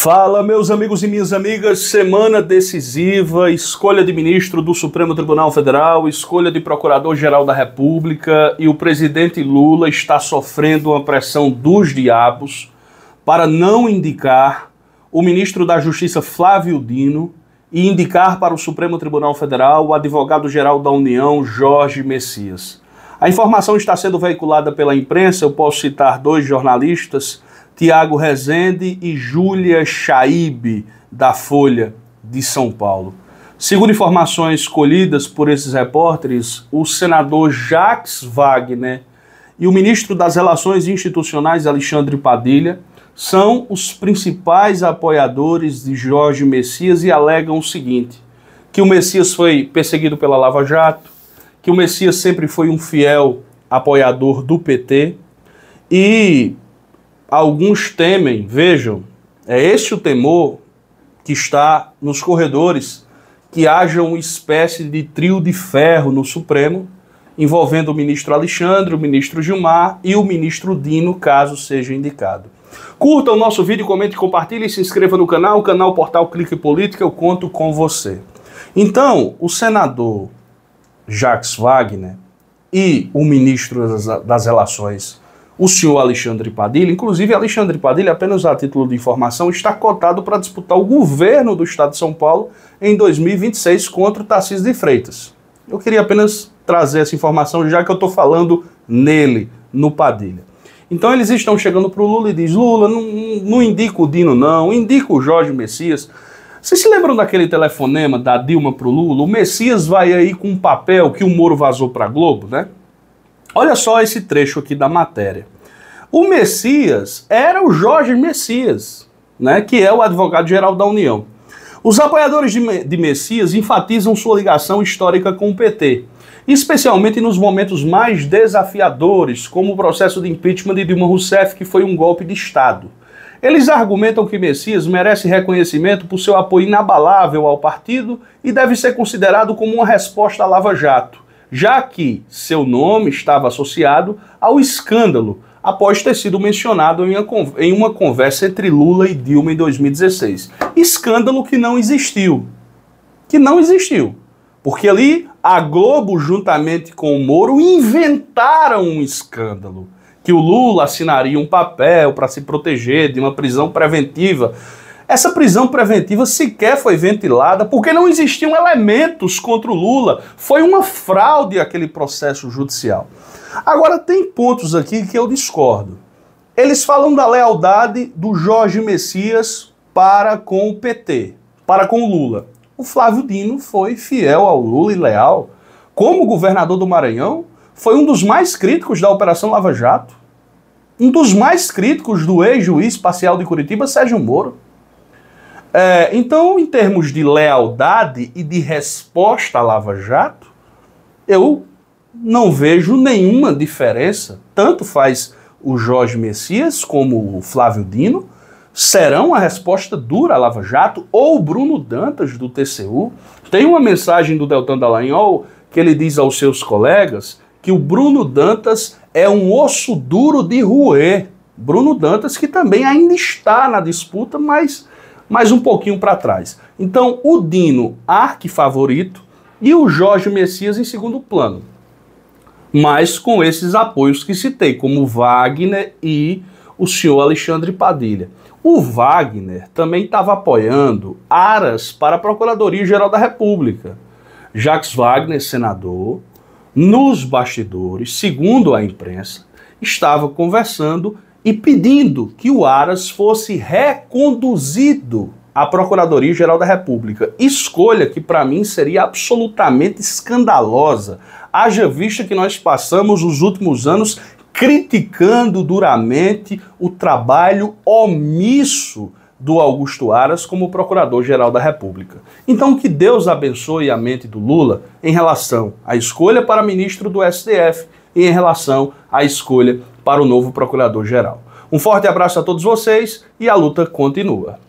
Fala, meus amigos e minhas amigas. Semana decisiva, escolha de ministro do Supremo Tribunal Federal, escolha de procurador-geral da República e o presidente Lula está sofrendo uma pressão dos diabos para não indicar o ministro da Justiça Flávio Dino e indicar para o Supremo Tribunal Federal o advogado-geral da União Jorge Messias. A informação está sendo veiculada pela imprensa, eu posso citar dois jornalistas Tiago Rezende e Júlia Chaib, da Folha de São Paulo. Segundo informações colhidas por esses repórteres, o senador Jacques Wagner e o ministro das Relações Institucionais, Alexandre Padilha, são os principais apoiadores de Jorge Messias e alegam o seguinte: que o Messias foi perseguido pela Lava Jato, que o Messias sempre foi um fiel apoiador do PT e Alguns temem, vejam, é este o temor que está nos corredores que haja uma espécie de trio de ferro no Supremo, envolvendo o ministro Alexandre, o ministro Gilmar e o ministro Dino, caso seja indicado. Curta o nosso vídeo, comente, compartilhe e se inscreva no canal, canal Portal Clique Política, eu conto com você. Então, o senador Jacques Wagner e o ministro das, das Relações o senhor Alexandre Padilha. Inclusive, Alexandre Padilha, apenas a título de informação, está cotado para disputar o governo do estado de São Paulo em 2026 contra o Tarcísio de Freitas. Eu queria apenas trazer essa informação, já que eu estou falando nele, no Padilha. Então eles estão chegando para o Lula e diz: Lula, não, não indica o Dino, não, indica o Jorge Messias. Vocês se lembram daquele telefonema da Dilma para o Lula? O Messias vai aí com um papel que o Moro vazou para Globo, né? Olha só esse trecho aqui da matéria. O Messias era o Jorge Messias, né, que é o advogado-geral da União. Os apoiadores de, de Messias enfatizam sua ligação histórica com o PT, especialmente nos momentos mais desafiadores, como o processo de impeachment de Dilma Rousseff, que foi um golpe de Estado. Eles argumentam que Messias merece reconhecimento por seu apoio inabalável ao partido e deve ser considerado como uma resposta à Lava Jato já que seu nome estava associado ao escândalo após ter sido mencionado em uma conversa entre Lula e Dilma em 2016. Escândalo que não existiu. Que não existiu. Porque ali a Globo, juntamente com o Moro, inventaram um escândalo. Que o Lula assinaria um papel para se proteger de uma prisão preventiva essa prisão preventiva sequer foi ventilada porque não existiam elementos contra o Lula. Foi uma fraude aquele processo judicial. Agora, tem pontos aqui que eu discordo. Eles falam da lealdade do Jorge Messias para com o PT, para com o Lula. O Flávio Dino foi fiel ao Lula e leal. Como governador do Maranhão, foi um dos mais críticos da Operação Lava Jato um dos mais críticos do ex-juiz parcial de Curitiba, Sérgio Moro. É, então, em termos de lealdade e de resposta à Lava Jato, eu não vejo nenhuma diferença. Tanto faz o Jorge Messias como o Flávio Dino serão a resposta dura à Lava Jato ou o Bruno Dantas do TCU. Tem uma mensagem do Deltan Dallagnol que ele diz aos seus colegas que o Bruno Dantas é um osso duro de roer. Bruno Dantas que também ainda está na disputa, mas mas um pouquinho para trás. Então, o Dino, arque favorito, e o Jorge Messias em segundo plano. Mas com esses apoios que citei, como Wagner e o senhor Alexandre Padilha. O Wagner também estava apoiando aras para a Procuradoria-Geral da República. Jacques Wagner, senador, nos bastidores, segundo a imprensa, estava conversando e pedindo que o Aras fosse reconduzido à Procuradoria-Geral da República. Escolha que, para mim, seria absolutamente escandalosa, haja vista que nós passamos os últimos anos criticando duramente o trabalho omisso do Augusto Aras como Procurador-Geral da República. Então, que Deus abençoe a mente do Lula em relação à escolha para ministro do STF e em relação à escolha para o novo procurador-geral. Um forte abraço a todos vocês e a luta continua.